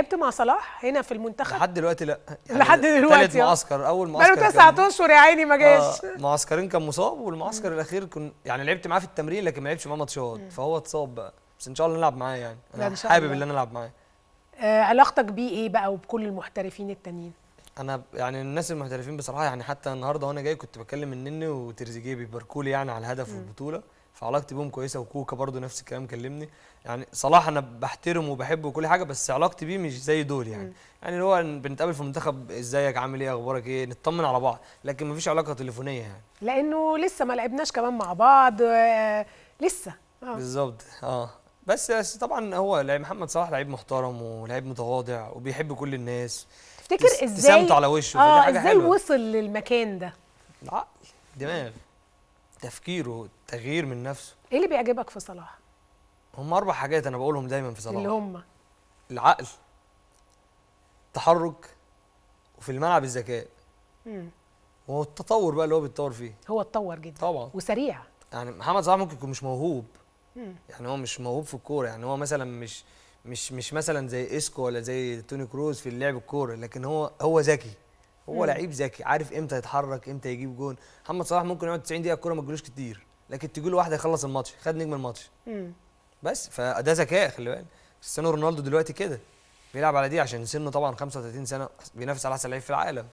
لعبت مع صلاح هنا في المنتخب لحد دلوقتي لا يعني لحد دلوقتي ثالث آه. معسكر اول معسكر بقاله تسع اشهر يا عيني ما جاش آه معسكرين كان مصاب والمعسكر الاخير كنت يعني لعبت معاه في التمرين لكن ما لعبش معاه ماتشات فهو اتصاب بقى بس ان شاء الله نلعب معاه يعني انا حابب ان انا العب معاه آه علاقتك بيه ايه بقى وبكل المحترفين التانيين انا يعني الناس المحترفين بصراحه يعني حتى النهارده وانا جاي كنت بتكلم النني وترزيجيه بيباركوا لي يعني على الهدف والبطوله فعلاقتي بيهم كويسه وكوكا برضو نفس الكلام كلمني يعني صلاح انا بحترمه وبحبه وكل حاجه بس علاقتي بيه مش زي دول يعني م. يعني اللي هو بنتقابل في المنتخب ازيك عامل ايه اخبارك ايه نطمن على بعض لكن مفيش علاقه تليفونيه يعني لانه لسه ما لعبناش كمان مع بعض آه، لسه آه. بالظبط اه بس, بس طبعا هو لعيب محمد صلاح لعيب محترم ولعيب متواضع وبيحب كل الناس تفتكر ازاي على وشه اه ازاي حلوة. وصل للمكان ده العقل دماغ تفكيره تغيير من نفسه ايه اللي بيعجبك في صلاح هم اربع حاجات انا بقولهم دايما في صلاح اللي هم العقل التحرك وفي الملعب الذكاء وهو التطور بقى اللي هو بيتطور فيه هو اتطور جدا طبعا وسريع يعني محمد صلاح ممكن يكون مش موهوب مم. يعني هو مش موهوب في الكوره يعني هو مثلا مش مش مش مثلا زي اسكو ولا زي توني كروز في اللعب الكوره لكن هو هو ذكي هو لعيب ذكي عارف امتى يتحرك امتى يجيب جون محمد صلاح ممكن يقعد 90 دقيقه الكوره ما تجيلوش كتير لكن تجيله واحده يخلص الماتش خد نجم الماتش بس فده ذكاء خلي بالك كريستيانو رونالدو دلوقتي كده بيلعب على دي عشان سنه طبعا 35 سنه بينافس على احسن لعيب في العالم